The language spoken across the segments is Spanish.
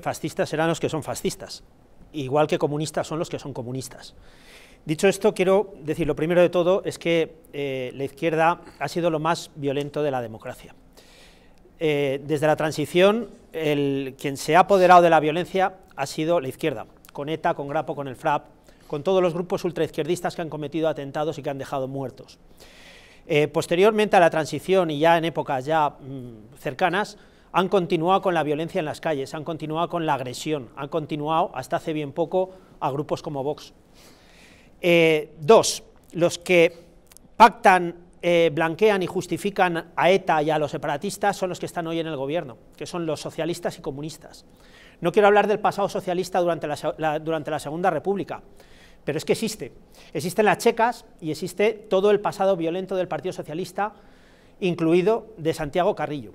Fascistas serán los que son fascistas, igual que comunistas son los que son comunistas. Dicho esto, quiero decir, lo primero de todo es que eh, la izquierda ha sido lo más violento de la democracia. Eh, desde la transición, el, quien se ha apoderado de la violencia ha sido la izquierda, con ETA, con Grapo, con el FRAP, con todos los grupos ultraizquierdistas que han cometido atentados y que han dejado muertos. Eh, posteriormente a la transición y ya en épocas ya mm, cercanas, han continuado con la violencia en las calles, han continuado con la agresión, han continuado hasta hace bien poco a grupos como Vox. Eh, dos, los que pactan, eh, blanquean y justifican a ETA y a los separatistas son los que están hoy en el gobierno, que son los socialistas y comunistas. No quiero hablar del pasado socialista durante durante la Segunda República, pero es que existe. Existen las checas y existe todo el pasado violento del Partido Socialista, incluido de Santiago Carrillo.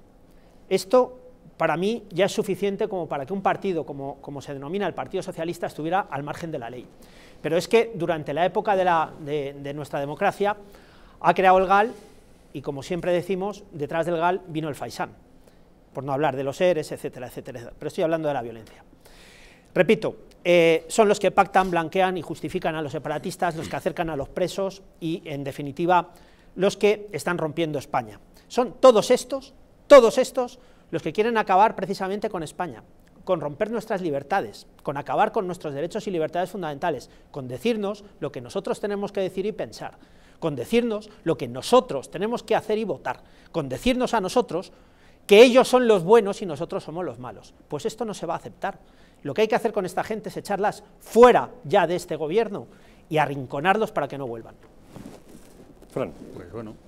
Esto para mí ya es suficiente como para que un partido, como, se denomina el Partido Socialista, estuviera al margen de la ley. Pero es que durante la época de, nuestra democracia ha creado el GAL y, como siempre decimos, detrás del GAL vino el Faisán, por no hablar de los ERES, etcétera, etcétera, Pero estoy hablando de la violencia. Repito, eh, son los que pactan, blanquean y justifican a los separatistas, los que acercan a los presos y, en definitiva, los que están rompiendo España. Son todos estos todos estos los que quieren acabar precisamente con España, con romper nuestras libertades, con acabar con nuestros derechos y libertades fundamentales, con decirnos lo que nosotros tenemos que decir y pensar, con decirnos lo que nosotros tenemos que hacer y votar, con decirnos a nosotros que ellos son los buenos y nosotros somos los malos. Pues esto no se va a aceptar. Lo que hay que hacer con esta gente es echarlas fuera ya de este gobierno y arrinconarlos para que no vuelvan. Fran, pues bueno,